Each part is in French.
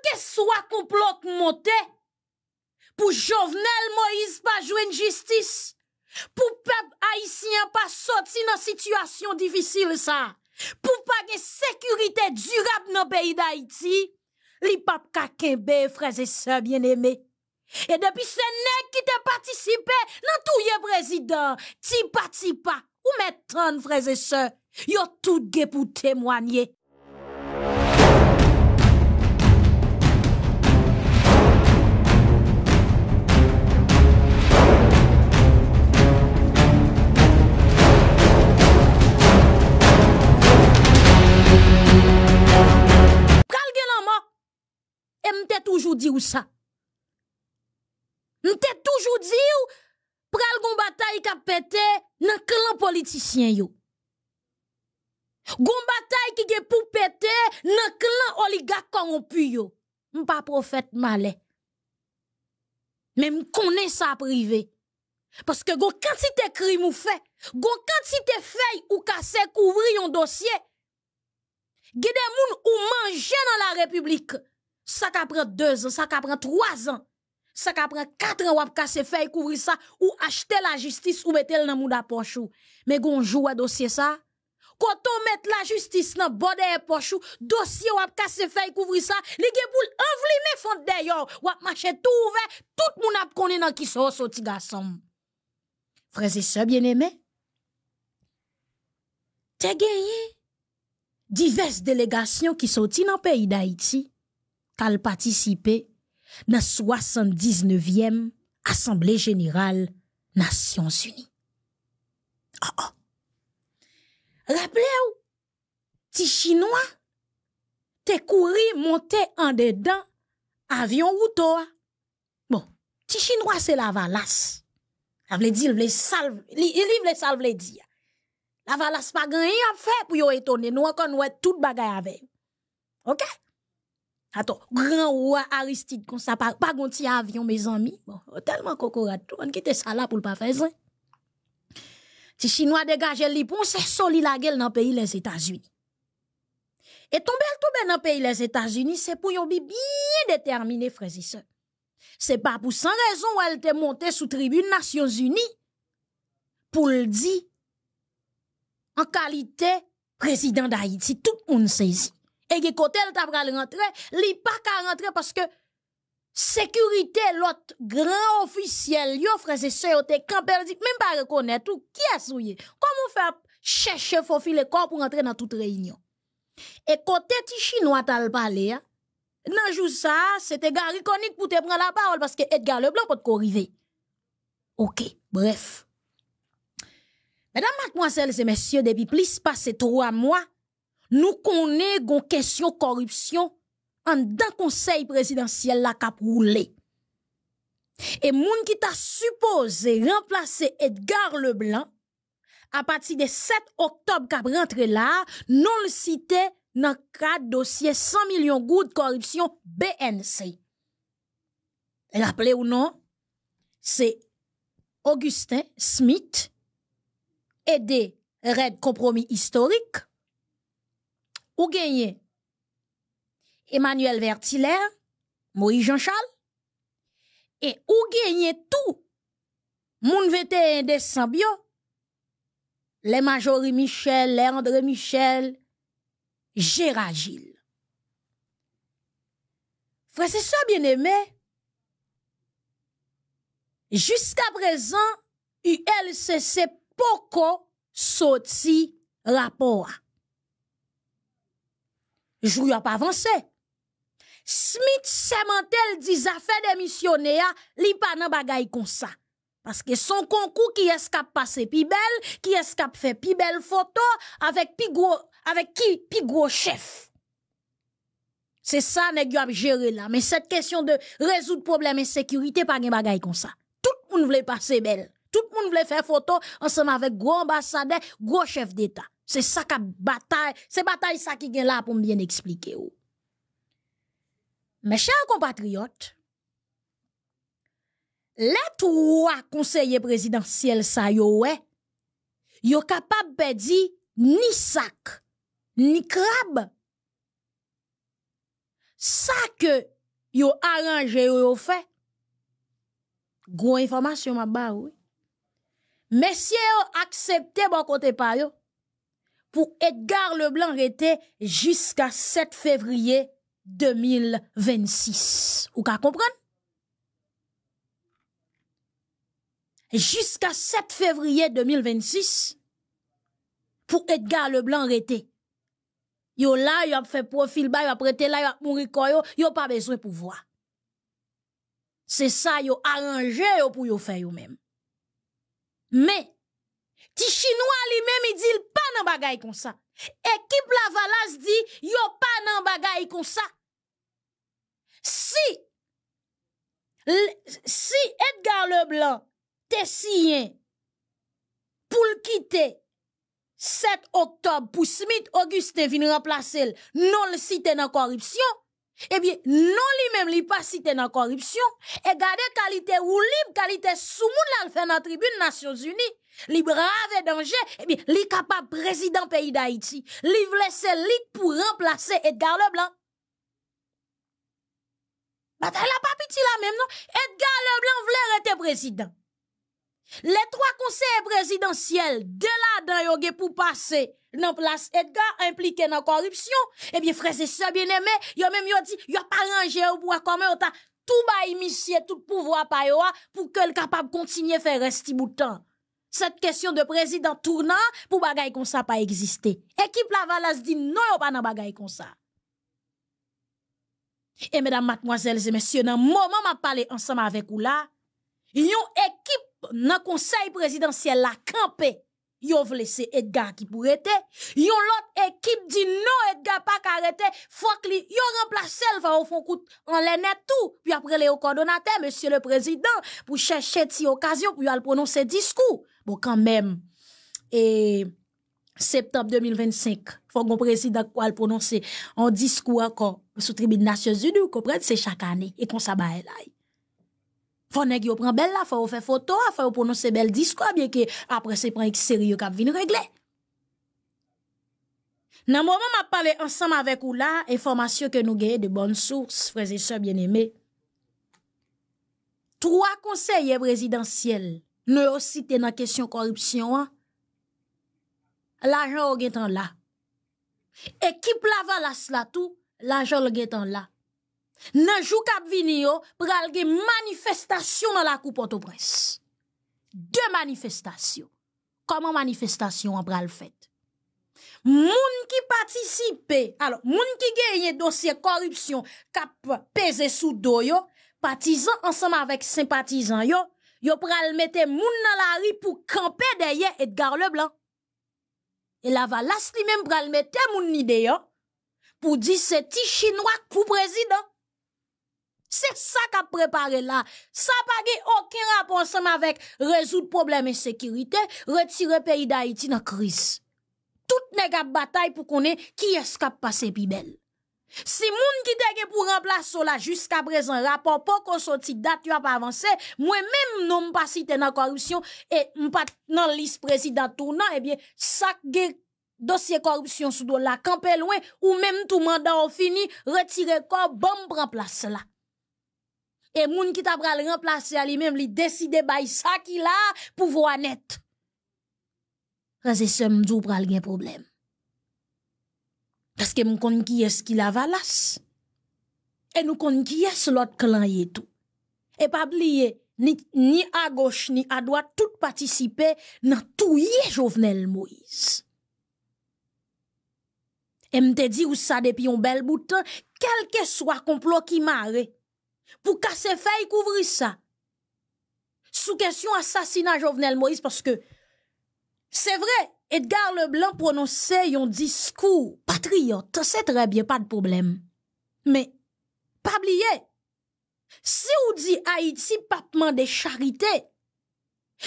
Pou ke swa komplot monte, pou jovnel Moïse pa jwen jistis, pou pep Haitien pa soti nan sitwasyon difisil sa, pou pa gen sekurite durap nan peyi d'Haïti, li pap kakenbe, freze se, bien eme. E depi senek ki te patisipe nan touye prezident, tipa tipa, ou met ton freze se, yo tout ge pou temwanye. t'ai toujours dit ou ça. M'te toujours dit ou, pral gon bataille a pété nan clan politicien yo. Gon bataille qui est pou pété nan clan oligarque corrompu yo. M'pa prophète malais. Mais m'konnais ça privé. Parce que gon quantité crime ou fait, gon quantité feuille ou cassé couvrir un dossier. Gede moun ou manje dans la République. Sak apren 2 an, sak apren 3 an, sak apren 4 an wap kase fey kouvri sa ou achte la justis ou betel nan mou da pochou. Me gounjou wap dosye sa? Koton met la justis nan bode e pochou, dosye wap kase fey kouvri sa, li ge pou l'envli me fonte deyo wap mache tou ouve, tout moun ap konen nan kiso wap soti gasom. Freze se bieneme? Te geye, diverse delegasyon ki soti nan peyi da iti. participer à la 79 e Assemblée Générale Nations Unies. Oh oh! Rappelez-vous, les chinois, te couru monter en dedans, avion ou toi. Bon, ti chinois c'est la valas. La vle il veut salve, li, salve le dire. La valas pas rien à faire pour pou étonner. Nous encore nous tout bagay avec. Ok? Attends, grand roi Aristide, comme ça, pas un gonti avion, mes amis. Bon, tellement tout, on quitte ça là pour le pas faire ça. Si Chinois dégage le ponts, c'est soli la gueule dans le pays les États-Unis. Et tomber bien dans le pays les États-Unis, c'est pour yon bien déterminé, frères et sœurs. C'est pas pour sans raison où elle te montée sous tribune Nations Unies pour le dire en qualité président d'Haïti. Tout le monde saisit et qui côté le pas rentrer, li pas qu'à rentrer parce que sécurité l'autre grand officiel yo frères et sœurs te campé dit même pas reconnaître tout qui est souillé. Comment faire chercher faut filer corps pour rentrer dans toute réunion. Et côté ti chinois t'a parlé nan hein? jou ça, c'était Gary Conique pour te prendre la parole parce que Edgar Leblanc pour te corriger. OK, bref. Mesdames, mademoiselles et messieurs, depuis plus de trois mois, nous question question corruption corruption en Conseil présidentiel présidentiel la cap Et et moun qui ta supposé remplacer Edgar Leblanc à partir de 7 octobre kap rentré là, non le cité dans cas dossier « 100 millions de corruption BNC. appelé ou non, c'est Augustin Smith aidé red compromis historique ou genye Emmanuel Vertiler, Moïse Jean-Charles, et ou genye tout, moun 21 décembre, les Majori Michel, le André Michel, Gérard Gilles. Frère, c'est ça bien aimé, jusqu'à présent, ULCC poko soti rapport n'ai pas avancé. Smith Semantel dit affaire fait missionnaires, li pas de bagaille comme ça. Parce que son concours qui est capable passer pi belle, qui est fait faire pi belle photo avec pi avec qui pi gros chef. C'est ça géré là, mais cette question de résoudre problème insécurité pas de bagaille comme ça. Tout le monde veut passer belle. Tout le monde voulait faire photo ensemble avec gros ambassadeur, gros chef d'état. C'est ça qui bataille, c'est bataille ça qui vient là pour bien expliquer. Oh. Mes chers compatriotes, les trois conseillers présidentiels ça yo yo capable de dire ni sac, ni crabe. Ça que ont arrangé ont fait. Gros information ma si Messieurs accepté bon côté par yo pour Edgar Leblanc rete jusqu'à 7 février 2026. Vous comprenez Jusqu'à 7 février 2026, pour Edgar Leblanc y Yo là, yo a fait profil bas, yo a prêté là, yo a mouru yo, yo pas besoin pour voir. C'est ça, yo arrangé yo pour yo faire yo même. Mais, Ti chinois li men mi dil pa nan bagay kon sa. Ekip la valas di yo pa nan bagay kon sa. Si Edgar Leblanc te siyen pou l kite 7 oktob pou Smith Auguste vin remplase l non l site nan korripsyon, Ebyen, eh nou li men li pa site nan korupsyon, e gade kalite ou libe kalite sou moun lan fè nan tribune Nasyons Uni, li brave denje, ebyen, eh li kapap prezident peyi d'Haïti, li vle se lik pou remplase Edgar Leblanc. Batay la papiti la men, non? Edgar Leblanc vle rete prezident. Le troa konseye prezidentiyel de la dan yo ge pou pase nan plas Edgar implike nan korupsyon, e bie freze se bieneme, yo menm yo di, yo pa ranger ou pou akome ou ta tou ba imisye tout pouvo apaywa pou ke l kapab kontinye fe resti boutan. Set kesyon de prezident tournan pou bagay konsa pa egziste. Ekip la valas di nou yo pa nan bagay konsa. E medan matmoazel zemesye nan mouman ma pale ansama avek ou la, yon ekip nan konsey prezidansyel la kampe, yon vle se Edgar ki pou rete, yon lot ekip di nou Edgar pa ka rete, fwa kli yon remplase el, fwa ou fon kout an lennet tou, pi apre le yo kordonate, monsye le prezidans, pou chèche ti okasyon, pou yon al prononse diskou, bo kanmem, e septembe 2025, fwa kon prezidansyel pou al prononse an diskou an kon, sou tribide nasyon zinou, kon prezidansyel chak ane, e kon sa ba el aye. Fò nèk yo pran bel la, fò yo fè foto, fò yo pounon se bel diskwa, bieke apre se pran ek seri yo kap vin regle. Nan mwaman ma pale ansam avek ou la, informasyon ke nou geye de bonn sours, freze se bien eme. Troa konseye brezidansyel, nou yo site nan kesyon korupsyon an, la jan ou gen tan la. E ki plavan la slatu, la jan ou gen tan la. Nanjou kap vini yo, pralge manifestasyon nan la koupote ou pres. De manifestasyon. Koman manifestasyon an pral fèt? Moun ki patisipe, alo, moun ki genye dosye korupsyon kap peze sou do yo, patizan ansama vek sempatizan yo, yo pral mette moun nan la ri pou kampe deye Edgar Leblanc. E la va lasti menm pral mette moun nide yo, pou di se ti chinoak pou prezident. Se sa kap prepare la, sa pa ge okin raponsan ma vek rezout probleme sekirite, retire peyi da iti nan kriz. Tout ne kap batay pou konen ki eskap pase pi bel. Se moun ki dege pou remplase sola jiska prez en rapon pou konsoti datu ap avanse, mwen menm nou mpa site nan korupsyon e mpa nan lis prezident tou nan, ebyen sa ge dosye korupsyon sou do la kampe lwen ou menm tou mandan ou fini retire kor bomb remplase la. E moun ki ta pral remplase a li mem li deside bay sa ki la pou vo anet. Raze se mdou pral gen problem. Paske m konn ki es ki la valas. E nou konn ki es lot klan ye tou. E pa bliye ni a goch ni a doa tout patisipe nan tou ye jovenel Moise. E m te di ou sa depi yon bel boutan, kelke swa konplo ki mare. Pou kase fey kouvri sa. Sou kesyon asasina Jovenel Moïse, paske se vre, Edgar Leblanc prononse yon diskou, patriote, se trebyen, pa de poublem. Me, pabliye, se ou di Haiti papman de charite,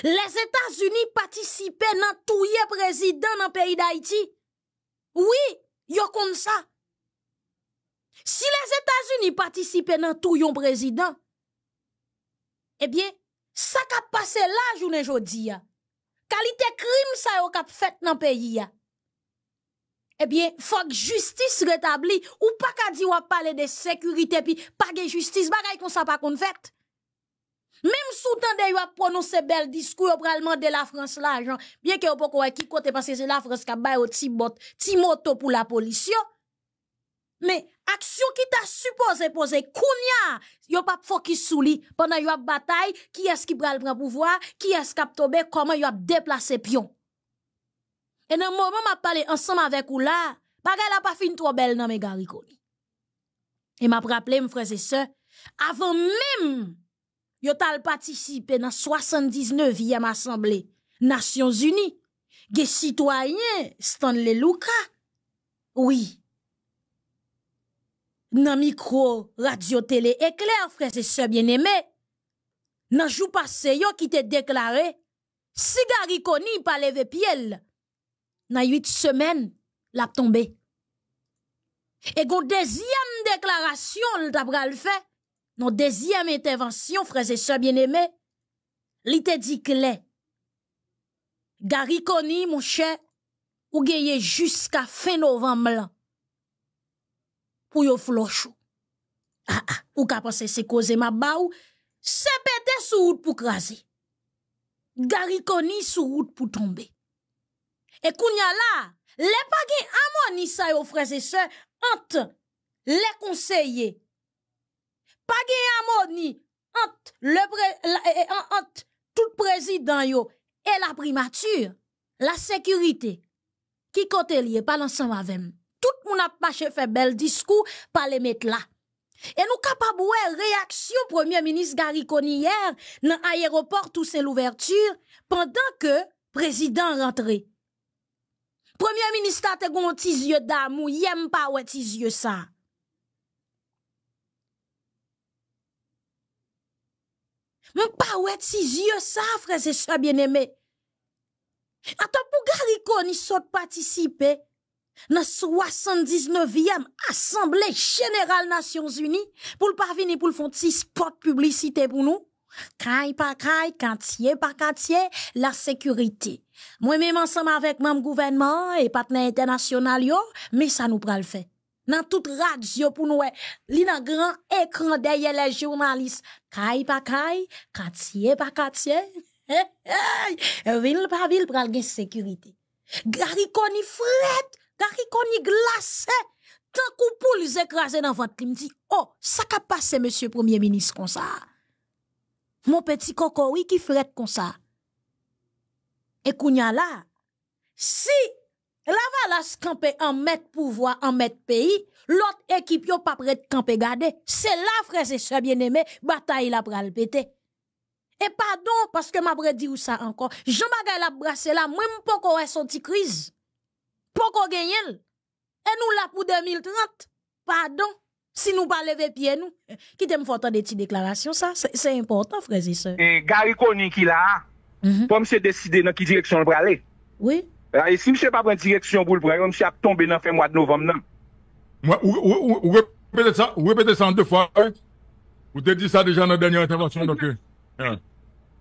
les Etats-Unis patisipe nan touye prezident nan peyi d'Haïti, oui, yo kon sa. Si les Etats-Unis patisipe nan tou yon prezident, ebyen, eh sa kap pase la jounen jodi ya. Kalite krim sa yo kap fet nan peyi ya. Ebyen, eh fok justice retabli, ou pak a di wap pale de sekurite pi, pake justice, bagay kon sa pak kon fet. Mem sou tan de yo ap pronose bel diskou yo pralman de la Frans la, ajan, byen ke yo pok wak ki kote pase se la Frans ka bayo ti bot, ti moto pou la polisyon, Mais action qui t'a supposé poser kounya, yo pas focus sou pendant yo bataille, qui est-ce qui le prendre pouvoir, qui est-ce qui tombé, comment yo a déplacé pion. Et dans moment m'a parlé ensemble avec ou là, bagay la pas fin trop belle dans mes garikoli. Et m'a rappelé mes frères et sœurs, avant même yo participé à dans 79e assemblée Nations Unies, des citoyens Stanley luca Oui le micro radio, télé, éclair, frères et sœurs bien-aimés. le jour passé yo qui te déclaré, si Gary Koni pas levé pied, dans huit semaines, l'a tombé. Et la deuxième déclaration, le fait, nos deuxième intervention, frères et sœurs bien-aimés, li te dit clair. Gary Koni, mon cher, ou gagné jusqu'à fin novembre. Pour yo flochou. Ah, ah, ou ka pense se koze ma ba ou, se pour sou Gariconi pou krasi. Garikoni sou route pour tomber. Et kounya la, le pa gen amoni sa yo et se, entre les conseillers. Pa gen amoni, le pre, la, e, e, entre tout président, yo, et la primature, la sécurité, qui ki lié, pas l'ensemble avec même tout monde pas fait un bel discours pour les mettre là. Et nous la réaction premier ministre Gary hier dans l'aéroport tout c'est l'ouverture pendant que président rentré. Premier ministre a un petit yeux d'amour, yem pa pas tes yeux ça. Mon pas yeux ça frère c'est ça bien aimé. Attends pour Gary s'est participer dans 79e Assemblée générale Nations Unies pour le parvenir pour le font si spot publicité pour nous caille par caille quartier par quartier la sécurité moi même ensemble avec mon gouvernement et partenaires internationaux mais ça nous prend le fait dans toute radio pour nous li dans grand écran derrière les journalistes caille par caille quartier par quartier ville par ville prend la sécurité gariconi frette qui connaît glacé tant qu'on pour les écraser dans votre crime dit oh ça qu'a passé monsieur premier ministre comme ça mon petit coco oui qui frette comme ça et kounya là si la camper en mettre pouvoir en mettre pays l'autre équipe yo pas prêt camper garder c'est là frère, et sœurs bien aimé, bataille la pral et pardon parce que m'a dit ou ça encore Je bagay la brasse là même pas est crise Poko genyel. E nou la pou 2030. Pardon. Si nou pa leve piye nou. Kitem fote de ti deklarasyon sa. Se importan frezi se. E gari konye ki la. Mhm. Pou mse deside nan ki direksyon brale. Oui. E si mse pa pren direksyon brale, mse ap tombe nan fe mwad novem nan. Ou repete san de fwa. Ou te di sa deja nan denye intervasyon.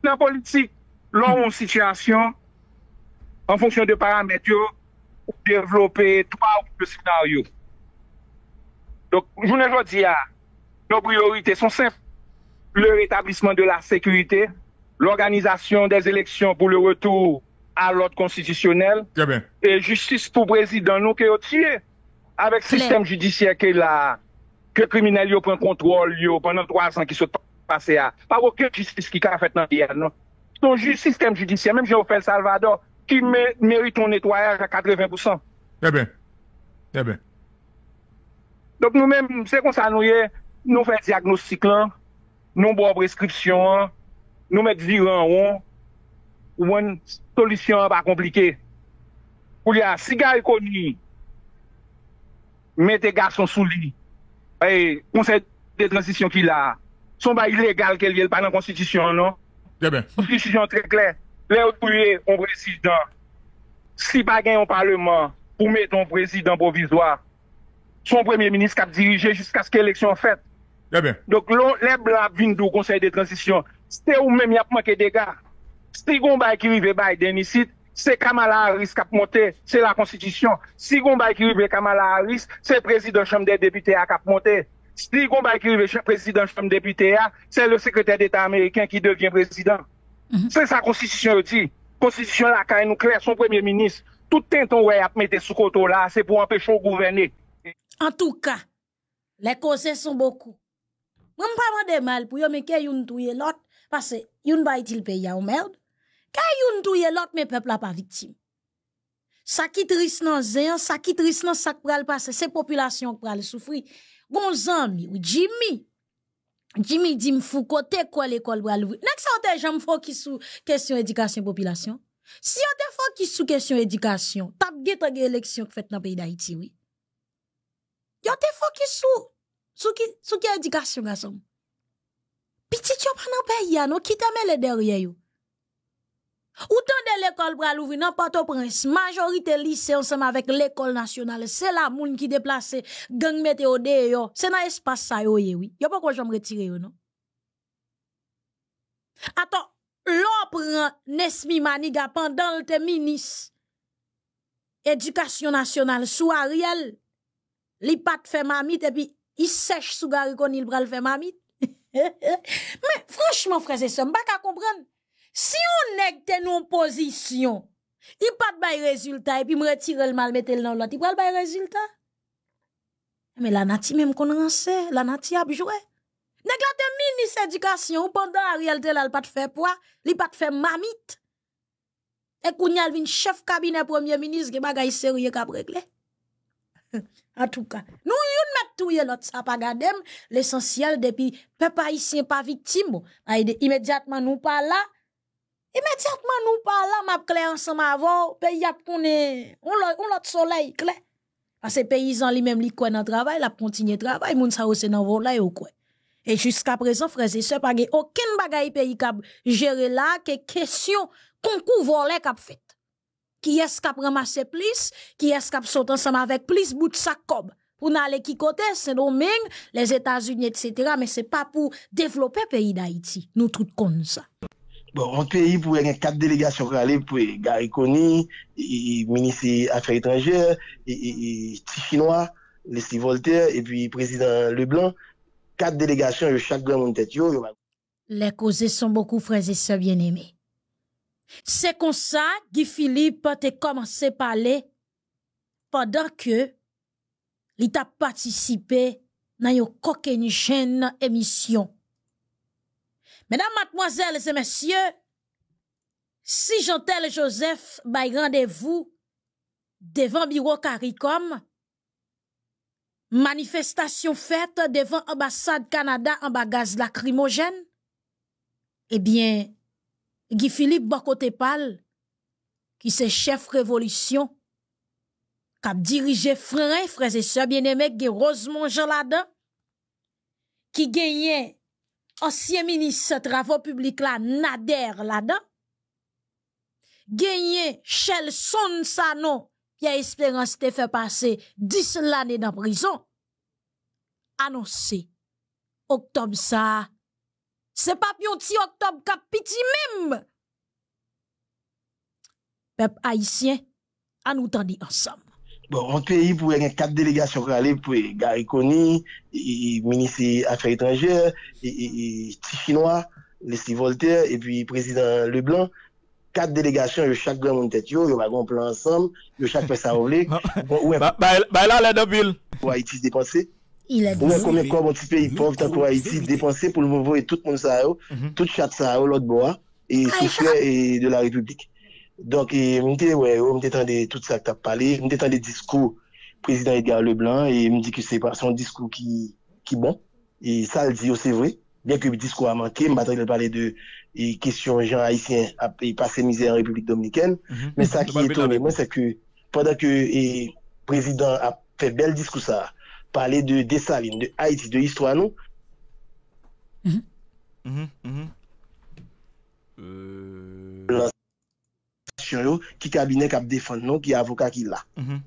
Nan politik. Loun mwen sityasyon. An fonksyon de parametre yo. ou devlope 3 ou 2 sinaryo. Donk, joun evo di ya, nou priorite son sef, le retablisman de la sekurite, l'organizasyon des eleksyon pou le retou alot konstitusyonel, e justice pou brezidon nou ke otye, avek sistem judisyen ke la, ke kriminal yo pren kontrol yo penan 300 ki se passe ya, pa wakè justice ki ka fèt nan diyan, non? Son sistem judisyen, menm Jofel Salvador, ki meriton netwayaj eh eh a 80% ya ben ya ben nou mèm se kon sa nou ye nou fè diagnozik lan nou mèm preskripsyon nou mèm ziran an ou mèm solisyon an pa komplike pou li a sigari koni mèm te gason sou li pou se detransisyon ki la son ba ilégal ke li el pa nan konstitisyon ya non? eh ben konstitisyon tre kler Le un président, si pas gagne parlement pour mettre un président provisoire, son premier ministre jusqu'à ce que l'élection eleksyon fèt. faite. Donc le blab vin du conseil de c'est où même il yap a des gars. Si Si va rive Biden ici, c'est Kamala Harris qui a monté. c'est la constitution. Si on qui écrire Kamala Harris, C'est le président de qui a va monter. Si yon qui président rive président-chambre des députés, c'est le secrétaire d'État américain qui devient président. Mhm. C'est ça la Constitution dit. Constitution la quand nous clair, son Premier ministre, tout le temps on va mettre sous côté là, c'est pour empêcher de gouverner. En tout cas, les causes sont beaucoup. Moi, je ne pas de mal pour yo mais que yon touye l'autre, parce que yon ba il pays ou merde. Quand yon touye l'autre, mais peuple pas victime. Ça qui triste dans zéan, ça qui triste dans ça qui pral passer, c'est population qui pral souffrir. Gon zami, ou Jimmy, Jimmy Dimfou kote kwa l'ekol wale wè. Nèk sa wote jèm fò ki sou kèsyon edikasyon popilasyon? Si yote fò ki sou kèsyon edikasyon, tabge tagye eleksyon k fèt nan peyi da iti wè. Yote fò ki sou sou ki edikasyon gwa som. Pitit yon pa nan peyi ya nou, ki ta mè le derye yon. autant de l'école pral ouvri nan Port-au-Prince, majorité lycée ensemble avec l'école nationale c'est la moun qui déplace gang météo de yo, se ça oui sa yo pas Yo pa kwa retire non? attends l'opéra Nesmi Maniga pendant le ministre éducation nationale sou Ariel, li pat fait mamit et puis sèche sou il pral fait mamit. mais franchement freze pas comprendre si on nèg te non position, il pas de bail résultat et puis me retirer le mal mettre dans l'autre, il pas de bail résultat. Mais la nati même qu'on sait, la nati a joué. Nèg la de ministre l'éducation, pendant Ariel te là pas de faire poids, il pas faire mamite. Et y a le chef cabinet premier ministre qui de sérieux qu'à réglé. En tout cas, nous on met tout yon l'autre ça pas garder l'essentiel depuis peuple haïtien pas victime. Immédiatement nous pas là, Immédiatement, nous parlons, là, ma clé ensemble avant, pays a on l'autre soleil, Parce que les paysans, lui-même, lui, quoi, dans le travail, la continue de travail, aussi ou quoi. Et jusqu'à présent, frères et sœurs, pas aucun bagaille pays capable géré là, que question, concours volé qu'a fait. Qui est-ce qu'a ramassé plus? Qui est-ce qu'a sauté ensemble avec plus bout de sa cob? Pour aller qui côté, c'est domaine, les États-Unis, etc., mais ce n'est pas pour développer pays d'Haïti. Nous tout comme ça. Bon, an peyi pou yon kat delegasyon kwa li pou yon Garikoni, yon minisi Afri-Etranger, yon Tichinois, yon Stivolter, yon Prezident Leblanc, kat delegasyon yo chak gwen moun tet yo. Le koze son boku freze se bien eme. Se konsa, Gifili pote komanse pale padan ke li ta patisipe nan yo kokeni chen emisyon. Menan matmoazèl, zè mèsyè, si jantèl Joseph bay randevou devan biro Karikom, manifestasyon fèt devan ambassade Kanada ambagaz lakrimogen, ebyen, eh gi Filip Bakotepal, ki se chef revolutyon, kap dirije fran, fran zè sè bienemèk gi Rosemont Jolada, ki genyen Ancien ministre, travaux publics là nader là-dedans. Gagné, Sano, Sano a a espérance de faire passer 10 dans la prison, annoncé, octobre ça, c'est pas petit octobre, octobre kap même, peuple Peuple à à nous tendre ensemble. Bon, an peyi pou yon kat delegasyon kwa ale pou yon Gary Coney, yon minisi Afri-Etranger, yon chinoi, yon si Voltaire, yon president Leblanc. Kat delegasyon yo chak gwen moun tet yo, yo bagon plan ansam, yo chak pesa wavle. Bon, oue. Ba, ba, la, la, la, dobyl. Kwa iti se depanse. Il a dit. Bon, konye kwa bon ti peyi pou, ta kwa iti se depanse pou loun vowe tout moun saharou, tout chak saharou lout boha, et sou chè de la republik. Donc, je me me dit, tout ça que tu as parlé, je me discours président Edgar Leblanc, et il me dit que c'est pas son discours qui est bon. Et ça, le dit, oh, c'est vrai. Bien que le discours a manqué, je m'attendais parler de questions gens haïtiens et passer misère en République dominicaine. Mhm. Mais ça qui est étonné, moi, c'est que pendant que le président a fait bel discours, ça, parler de Dessalines, de Haïti, de l'histoire, non mhm. Mhm. Euh, qui yo, qui cabinet qui défendre non, qui avocat qui l'a. Mhm.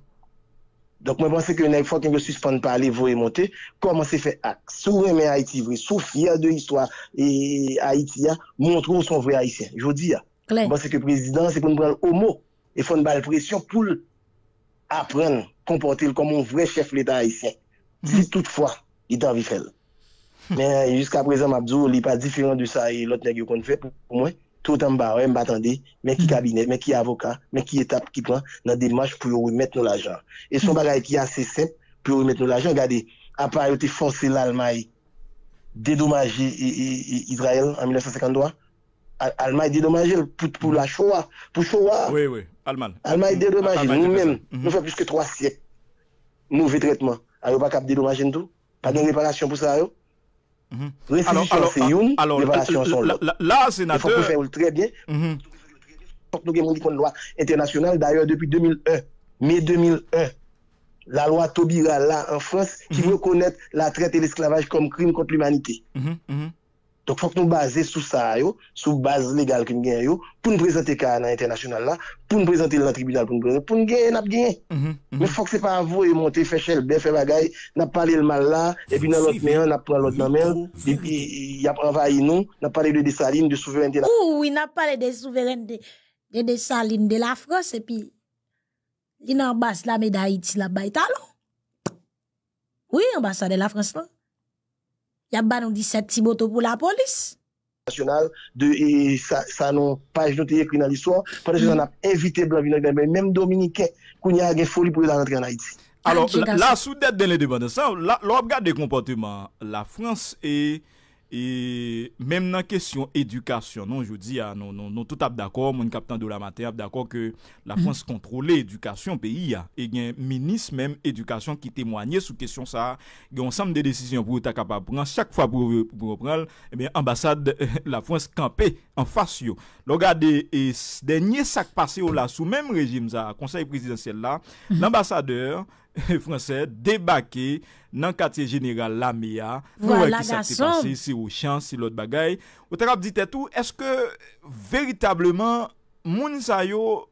Donc moi pense que une fois qu'on suspend pas aller voyer monter, comment c'est fait acte. Sous mais Haïti vrai, sous fier de l'histoire et Haïti montre son vrai haïtien. Je dis Je pense que président c'est qu'on prend mot et une balle pression pour apprendre à comporter comme un vrai chef de l'État haïtien. Mhm. Si toutefois il t'a hmm. Mais jusqu'à présent Mabdou, il n'est pas différent de ça et l'autre nèg qu'on fait pour moi tout en bas, on m'attendait, mais qui hmm. cabinet, mais qui avocat, mais qui étape qui prend dans marches pour remettre nos l'argent. Et son hmm. bagage qui est assez simple pour remettre nos l'argent, regardez, après été forcé l'Allemagne dédommager Israël en 1953, Allemagne dédommager pour, pour la Shoah, pour Shoah. Oui, oui, Allemagne. Allemagne hmm. dédommager nous-mêmes, nous faisons plus que trois siècles. Mauvais traitement. Alors, pas cap dédommager tout, pas de réparation pour ça. Mhm. Alors, Restitution, alors, c'est une, ah, alors, réparation, c'est l'autre. Là, là sénateur... Il faut faire très bien. Mm -hmm. Nous avons une loi internationale, d'ailleurs, depuis 2001, mai 2001 la loi Taubira là en France qui mhm. reconnaît la traite et l'esclavage comme crime contre l'humanité. Mhm, donc, faut que nous basions sur ça, yo, sur base légale qu'on gagne, yo, pour nous présenter cas international là, pour nous présenter le tribunal, pour nous présenter, pour nous gagner, nous gagner. Mhm, mhm. Mais faut que c'est pas à vous et monter, faire chel, bien faire bagaille, n'a parlé le mal là, et puis dans l'autre main, n'a pris l'autre main, et puis, il a travaillé nous, n'a parlé de salines, de souveraineté là. Oui, n'a parlé de souveraineté, de salines de la France, et puis, il n'a pas la médaille d'Haïti là-bas, Oui, ambassade de la France là y a ba 17 pour la police national de et ça ça non pas noté écrit dans l'histoire parce que mm. on a invité blanc mais même dominicain qu'il y a une folie pour rentrer en Haïti alors ah, la, la soudette de l'indépendance là on regarde comportement la France et Et même dans la question éducation, je vous dis, nous non, non, tout sommes d'accord, mon capitaine de la matière, nous sommes d'accord que la France contrôle l'éducation au pays. Et il y a un ministre même éducation qui témoigne sur la question ça. Il y a ensemble des décisions pour l'état capable. Chaque fois pour l'éducation, l'ambassade de la France campe en face. L'ambassade e, de la France campe en face. Fransè, debake nan katye jenera la miya Ouè ki sa ki pase si ou chan, si lot bagay Ou te rap ditè tou, eske veritableman moun sa yo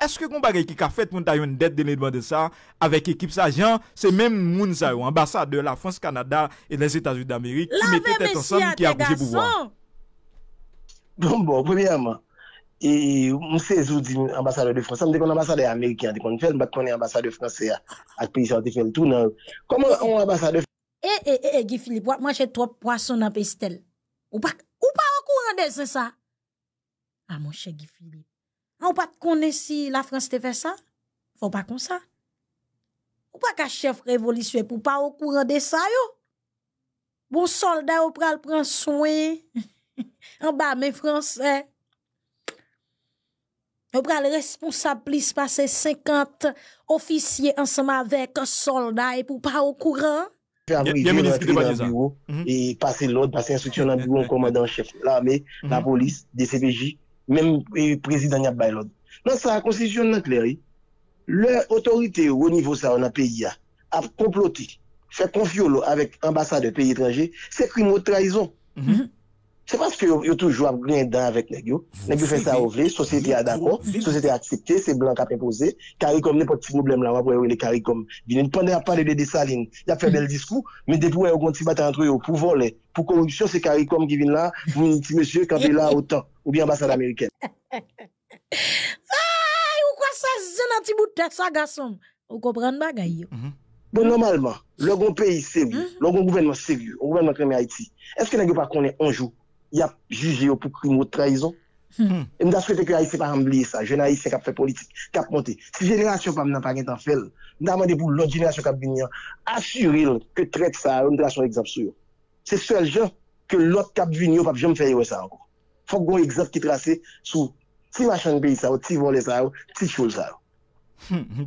Eske kon bagay ki ka fèt moun ta yon det dene dwan de sa Avèk ekip sa jan, se mèm moun sa yo Ambasade la Frans, Kanada et les Etats-Unis d'Amerik La ve mesi a te gasan Bon, bon, bon, bon, bon Et M. Zouz, ambassadeur de France, on dit qu'on ambassadeur américain, on dit qu'on est ambassadeur français, on dit qu'on tout ambassadeur français, on dit est ambassadeur français. Et e, e, Guy Philippe, moi j'ai trop poisson dans ou pas Ou pas au courant de ça. Ah mon cher Guy Philippe, on pas de pas si la France fait ça. faut pas comme ça. Ou pas qu'un chef révolutionnaire pour pas au courant de ça. Bon, soldat, on prend le prendre soin. En bas, mes Français. Nous le responsable plus passer 50 officiers ensemble avec un et pour pas au courant. ministre qui pas mhm. et passer l'ordre, passer instruction dans le bureau, commandant chef, l'armée, mhm. la police, CPJ, même le président n'y a l'ordre. Dans sa constitution, l'autorité au niveau de la PIA a comploté, fait confiance avec l'ambassade de pays étrangers, c'est crime de trahison. Mhm c'est parce que y toujours un grain dedans avec les gars. Les gars font ça au vrai, société a d'accord, société a accepté, c'est blanc qui a imposé. n'est comme n'importe petit problème là, bas pour voir les carré comme. Pendant pas parlé de salines il a fait hmm. bel discours, mais depuis qu'on a battu entre eux pour voler, pour corruption, c'est caricom qui vient là, vous dites monsieur, quand est là autant, ou bien ambassade américaine. ou quoi ça, c'est un petit bout de ça, garçon. Vous comprenez pas, mm-hmm. Bon, normalement, le grand pays c'est sérieux, mm-hmm. le grand gouvernement sérieux, le gouvernement qui Haïti, est-ce que n'est pas qu'on est un yap juje yo pou krim ou trahison. Hmm. Mda sou ete ki a yise pa ambliye sa, jen a yise kap fe politik, kap ponte. Si jenera syon pa mnen pa gen tan fel, mda mwen depou lò jenera syon kap vinyan, asuril ke tret sa a yon tra syon egzap sou yo. Se sel jen ke lò kap vinyan wap jom feye wè sa anko. Fok gwen egzap ki trase sou ti machan beyi sa ou, ti volè sa ou, ti chouz sa ou.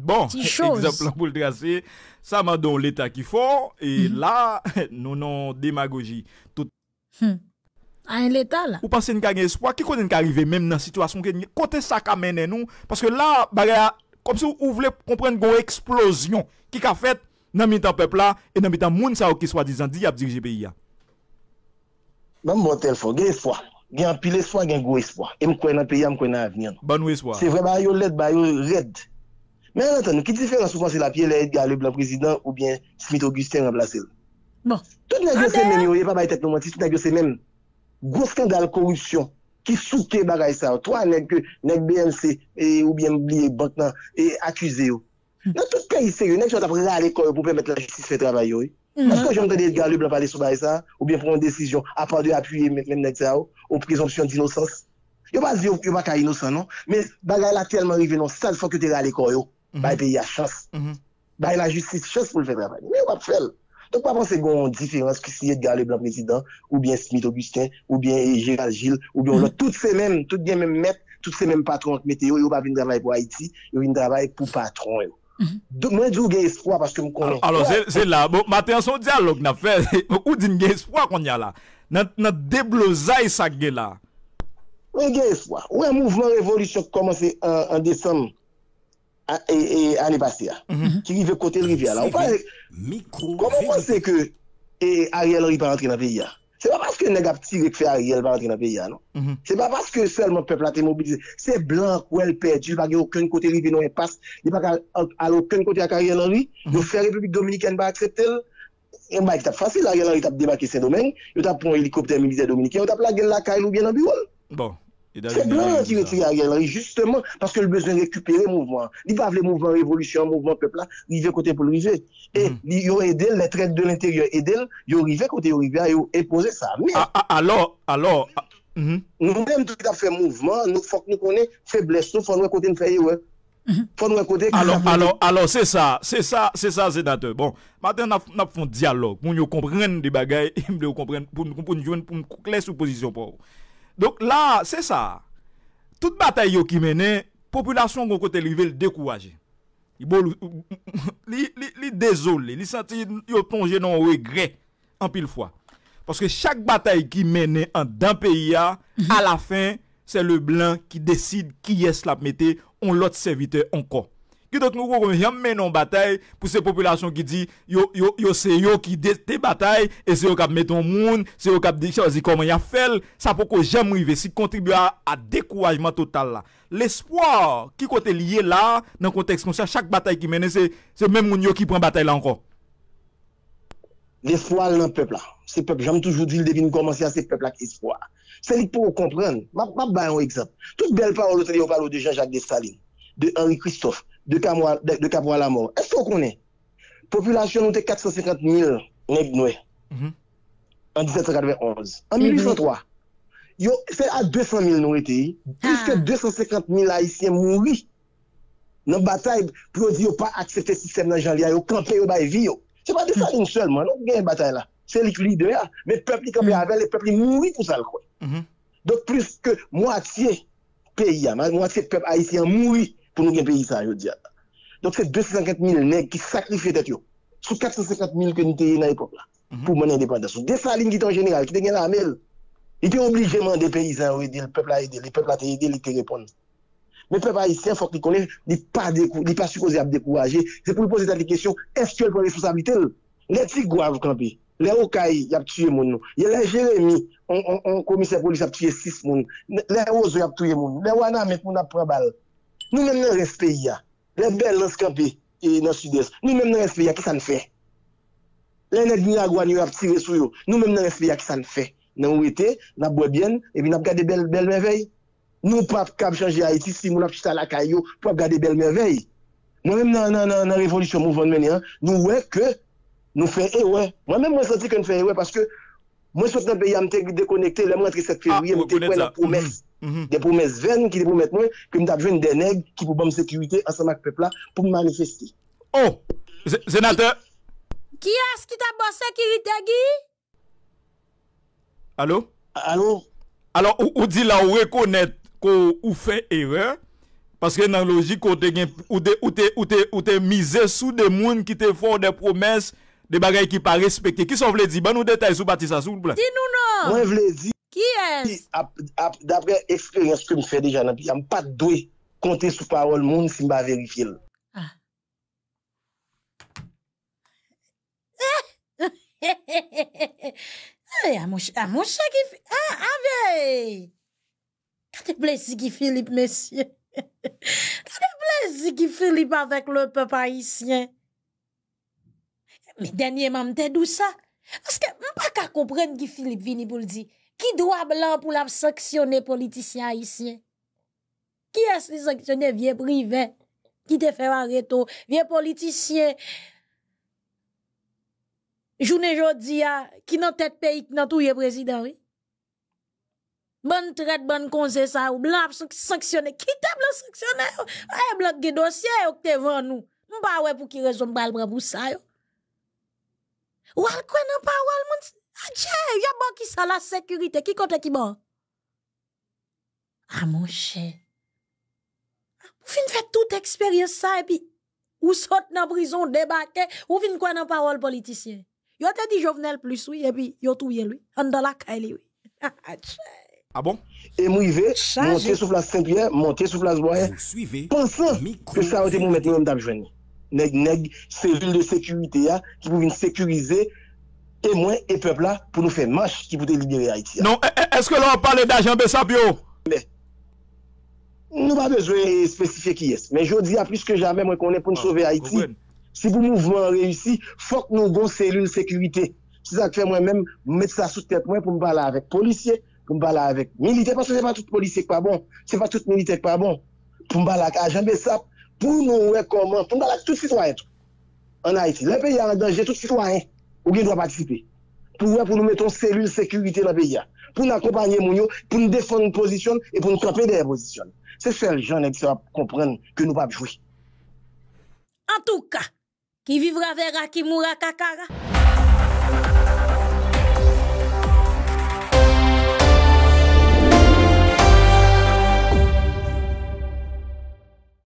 Bon, egzap lan pou l'drase, sa mwa don l'eta ki hmm. fon, e la nou nan demagogi. Tout. Hmm. A yon letal la. Ou panse yon ka gen espwa, ki kote yon ka arrive menm nan sitwasyon ki kote sa ka mennen nou? Paske la, bagaya, kom se ou vle komprenn go eksplosyon ki ka fet nan min tan pepla e nan min tan moun sa ou ki swadizan di ap dirije peyi ya. Ban mwen tel fo, gen espwa. Gen apile espwa, gen go espwa. E mkwen nan peyi, mkwen nan avenyan. Ban mwen espwa. Se vre ba yo led, ba yo red. Men anten nou, ki diferan sou fwa se la pie le ed gale blan prezident ou bien Smith-Augustin remplase. Bon. Tout nan gyo se men yo Gou skandal korupsyon ki souke bagay sa ou. To anen ke nenk BMC ou bien Bliye Boknan e akuse yo. Nan hmm. tout kè yi seryo, nenk yon tapre alè kò yo pou hmm. pèmèt la jistis fè travay yo. Anse kon jom tè de lè gali blanpade sou bagay sa ou bien pou mwen desisyon apwa de apuyè mennen nek sa ou ou prezomsyon di nosans. Yo pa zi yo, yo pa ka inosan nou. Men bagay la telman rive nou, sal fò kè te alè kò yo, bay pe yi a chans. Bay la jistis chans pou lè fè travay yo. Men wap fèl. Donc, pas penser qu'il y a une différence que si Edgar Leblanc président, ou bien Smith Augustin, ou bien Gérald Gilles, ou bien mm. toutes ces mêmes, toutes les mêmes maîtres, toutes ces mêmes patrons qui météo, ils ne pas venir travailler pour Haïti, ils viennent travailler pour patron. Mm-hmm. Donc, moi, je dis espoir parce que je connais. Alors, c'est là. Bon, matin, son dialogue n'a fait. où dit espoir qu'on y a là. N'a déblosaille ça là. Oui, espoir. Oui, un mouvement révolution qui a commencé en décembre ah, et, à passée. Mhm. qui vive côté de rivière. Là. Comment c'est que et Ariel Henry va rentrer dans le pays C'est pas parce que les gens tiré que fait Ariel pas rentrer dans le pays non. Mhm. C'est pas parce que seulement le peuple a été mobilisé. C'est blanc ou elle perdue, il pas aucun côté rivière non passe, il pas à aucun côté à Ariel Henry, mhm. il République dominicaine pas bah, accepter et bah, c'est facile, Ariel Henry a débarqué Saint-Domingue, il a pris un hélicoptère militaire dominicain, il a plagué la caille ou bien un bureau. Bon. Fè blan ki re triaryal, justement, paske l bezon rekuperer mouvman. Li bav le mouvman revolutyon, mouvman pepla, li ve kote polonize. E, li yo edel, letre de l'interieur edel, yo rive kote yo rive, yo epose sa. Alors, nou mwen mwen mwen mwen mwen, nou mwen mwen mwen mwen mwen, nou mwen mwen mwen mwen, nou mwen mwen mwen mwen mwen, nou fok nou konen, fè bles, nou fò nou kote nfeye, fò nou kote kote. Alors, alors, cè sa, cè sa, cè sa, Donk la, se sa, tout bataye yo ki mene, populasyon kon kote li vel dekouwaje. Li dezole, li sante yo tonje nan we gre, an pil fwa. Paske chak bataye ki mene an dan peyi ya, mhm. a la fin, se le blan ki deside ki yes la mette, on lot se vite an kon. ki dote nou kon kon jam mè nan batay pou se populasyon ki di, yo se yo ki de batay, e se yo kap meton moun, se yo kap dik chazi koman ya fel, sa pou kon jam mou i ve, si kontibua a dekouajman total la. L'espoir ki kote liye la nan konteks konsya, chak batay ki mènen, se mè moun yo ki pran batay la ankon. L'espoir nan pepl la, se pepl, jame toujou di li devine koman se ya se pepl la ki espoir. Se li pou konpran, ma bayan ou ekzap, tout bel parolot li yo palo de Jean-Jacques de Staline, de Henri Christophe, de Kapwa la Mor. Estou konen? Populansyon nou te 450.000 neg noue an 1791. An 1803. Yo, se a 200.000 nou ete yi, pluske 250.000 haisyen moui nan batay pou yo di yo pa aksepte sistem nan janli a yo kanpe yo baye vi yo. Se pa de sa yon sel man, nou gen batay la. Se likli de ya, me pepli kambe avèl e pepli moui pou sal kwe. Dok pluske mouatye peyi ya, mouatye pepli haisyen moui pour nous gagner pays ça, je veux dire. Donc c'est 250 000 nègres qui sacrifient tête, Sur 450 000 que nous avons à l'époque, mhm. pour mener l'indépendance. Des salines qui sont en général, qui ont gagné la ils étaient obligés de des paysans, le peuple a aidé, le peuple a aidé, ils te répondent. Mais le peuple haïtien, il faut qu'il connaisse, il n'est pas, pas supposé être découragé. C'est pour lui poser cette question, est-ce qu'il prend responsabilité Les tigouaves campés, les Okaï, ils ont tué mon nom. Les Jérémy, on commissaire police a tué 6 mon Les Ozo, ils ont tué mon Les Wana, ils ont pris balle. Nous mêmes dans le pays, les belles dans campé et dans le sud-est, nous mêmes dans le ce qui ça nous fait Les nègres Niagara nous a tiré sur nous. Nous même dans le ce qui ça nous fait Nous avons été, nous avons bien, et nous avons gardé belles belles merveilles. Nous ne pouvons pas changer Haïti si nous avons la caillou pour garder belles merveilles. nous même dans la révolution nous voyons que nous faisons eh Moi-même, je sens que nous faisons eh parce que Mwen sot nan beya mte dekonekte lè ah, mwen entre 7 fèrye mte pwè la promèse. De promèse ven ki de promète nou, ki mte apjou n denèk ki pou bom sekurite ansanak pepla pou mman refesti. Oh, senatèr! Ki as ki ta bosekirite gi? Alo? Alo. Alo, ou di la ou rekonète ko ou fè erè, paske nan logik ou te mize sou de moun ki te fò de promèse Non. De bagay ki pa respekte, ki son vle di? Ban nou detay sou batisa sou? Di nou nou! Mwen vle di! Ki es? Dapre eksperyans ke mou fè di janan, yam pa dwe kontè sou parol moun si mba verifil. Ah! Eh! He he he he he! Eh, a mou chè ki fi... Eh, ah, avey! Kate ble si ki filip, mesye? Kate ble si ki filip avèk lò papa isyen? Mais dernièrement, m'te d'où ça? Parce que pas qu'à comprendre qui Philippe vini pour le Qui doit blanc pour la sanctionner politicien haïtien? Qui est-ce qui vieux privé? Qui te fait arrêter? Vieux politicien? Journée jodi a, qui nan tête pays, qui nan tout président, oui? Bonne traite, bonne conseil, ça, ou blanc sanctionner. Qui te blanc sanctionner? a blanc, des dossiers, ou te vend nous. pas ouais pour qui raison, le pour ça, yo. Ou al kwen nan pa, ou al moun... Adje, ah, ya bon ki sa la sekurite, ki kote ki bon? A ah, mon chè. Ah, ou fin fè tout eksperyens sa, epi ou sot nan prison, debake, ou fin kwen nan parol politisyen. Yo te di Jovenel plus, oui, epi yo touye lui, an da la kaili, oui. Adje. A bon? Et m'rivé, monte sous la Saint-Pierre, monte sous la Boyer, pensant que sa a mou mon maître, on t'a Neg, neg, selul de sekurite ya Ki pou vin sekurize E mwen e pepla pou nou fe mach Ki pou delibere Haiti Non, eske lor pale d'ajan besap yo? Nou pa bezwe spesife ki yes Men jodi a plus ke jame Mwen konen pou nou sove Haiti Si pou mou mwen reysi, fok nou go selul de sekurite Si sa kwe mwen men Met sa sou tep mwen pou mbala avek polisye Pou mbala avek milite Paswa se pa tout polisye kwa bon Se pa tout milite kwa bon Pou mbala ak ajan besap pour nous recommander, pour nous parler tous citoyens en Haïti. Le pays est en danger, tous les citoyens, hein. ou bien doit participer. Pour, nous mettre en cellule sécurité dans le pays. Hein. Pour nous accompagner, pour nous défendre une position et pour nous camper des positions. C'est seul gens qui va comprendre que nous pas jouer. En tout cas, qui vivra verra, qui mourra kakara.